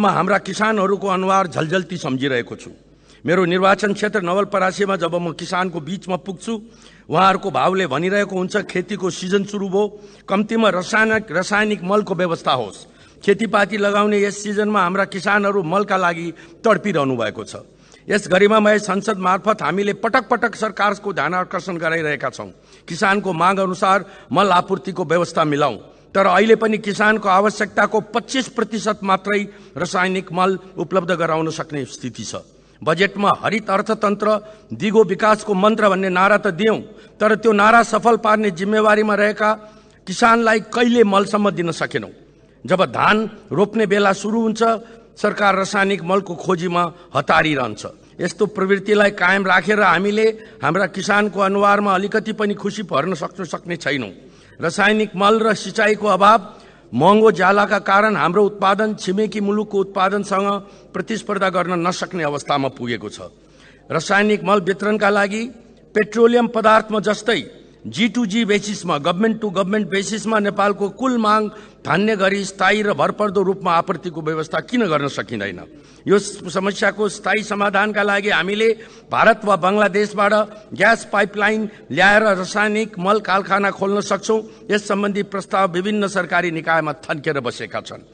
म हाम्रा किसानहरूको अनुहार झल्झल्ती सम्झिरहेको छु मेरो निर्वाचन क्षेत्र नवलपरासीमा जब म किसानको बिचमा पुग्छु उहाँहरूको भावले भनिरहेको हुन्छ खेतीको सिजन सुरु भयो कम्तीमा रसायनिक रासायनिक मलको व्यवस्था होस् खेतीपाती लगाउने यस सिजनमा हाम्रा किसानहरू मलका लागि तडपिरहनु भएको छ यस गरिमामय संसद मार्फत हामीले पटक पटक सरकारको ध्यान आकर्षण गराइरहेका छौँ किसानको माग अनुसार मल आपूर्तिको व्यवस्था मिलाऊ तर अहिले पनि किसानको आवश्यकताको पच्चिस प्रतिशत मात्रै रासायनिक मल उपलब्ध गराउन सक्ने स्थिति छ बजेटमा हरित अर्थतन्त्र दिगो विकासको मन्त्र भन्ने नारा त दियौं तर त्यो नारा सफल पार्ने जिम्मेवारीमा रहेका किसानलाई कहिले मलसम्म दिन सकेनौं जब धान रोप्ने बेला सुरु हुन्छ सरकार रासायनिक मलको खोजीमा हतारिरहन्छ यस्तो प्रवृत्तिलाई कायम राखेर हामीले हाम्रा किसानको अनुहारमा अलिकति पनि खुसी भर्न सक्नु सक्ने छैनौं रसायनिक मल र सिँचाइको अभाव महँगो ज्यालाका कारण हाम्रो उत्पादन छिमेकी मुलुकको उत्पादनसँग प्रतिस्पर्धा गर्न नसक्ने अवस्थामा पुगेको छ रसायनिक मल वितरणका लागि पेट्रोलियम पदार्थमा जस्तै जी टु जी बेसिसमा गभर्मेन्ट टु गभर्मेन्ट बेसिसमा नेपालको कुल माग धान्ने गरी स्थायी र भरपर्दो रूपमा आपूर्तिको व्यवस्था किन गर्न सकिँदैन यो समस्याको स्थायी समाधानका लागि हामीले भारत वा बङ्गलादेशबाट ग्यास पाइपलाइन ल्याएर रासायनिक मल कारखाना खोल्न सक्छौँ यस सम्बन्धी प्रस्ताव विभिन्न सरकारी निकायमा थन्किएर बसेका छन्